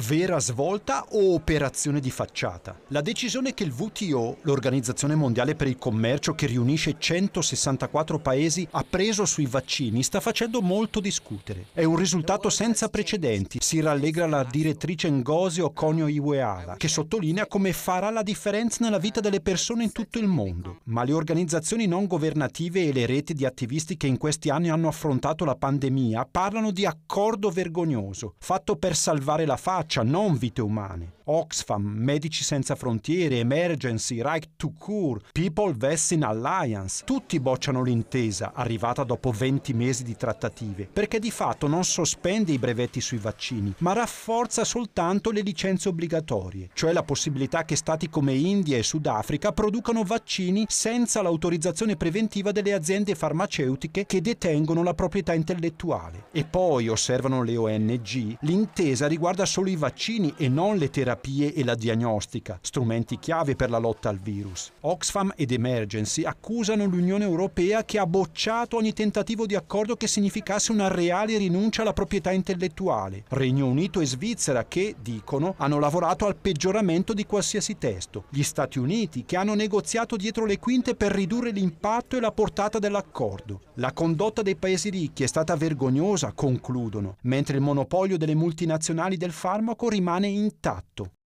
vera svolta o operazione di facciata? La decisione che il WTO, l'Organizzazione Mondiale per il Commercio che riunisce 164 paesi, ha preso sui vaccini sta facendo molto discutere. È un risultato senza precedenti, si rallegra la direttrice Ngozi Okonio Iweala, che sottolinea come farà la differenza nella vita delle persone in tutto il mondo. Ma le organizzazioni non governative e le reti di attivisti che in questi anni hanno affrontato la pandemia parlano di accordo vergognoso, fatto per salvare la faccia minaccia non vite umane. Oxfam, Medici Senza Frontiere, Emergency, Right to Cure, People Vessing Alliance, tutti bocciano l'intesa, arrivata dopo 20 mesi di trattative, perché di fatto non sospende i brevetti sui vaccini, ma rafforza soltanto le licenze obbligatorie, cioè la possibilità che stati come India e Sudafrica producano vaccini senza l'autorizzazione preventiva delle aziende farmaceutiche che detengono la proprietà intellettuale. E poi, osservano le ONG, l'intesa riguarda solo solo i vaccini e non le terapie e la diagnostica, strumenti chiave per la lotta al virus. Oxfam ed Emergency accusano l'Unione Europea che ha bocciato ogni tentativo di accordo che significasse una reale rinuncia alla proprietà intellettuale. Regno Unito e Svizzera che, dicono, hanno lavorato al peggioramento di qualsiasi testo. Gli Stati Uniti che hanno negoziato dietro le quinte per ridurre l'impatto e la portata dell'accordo. La condotta dei paesi ricchi è stata vergognosa, concludono, mentre il monopolio delle multinazionali del farmaco farmaco rimane intatto.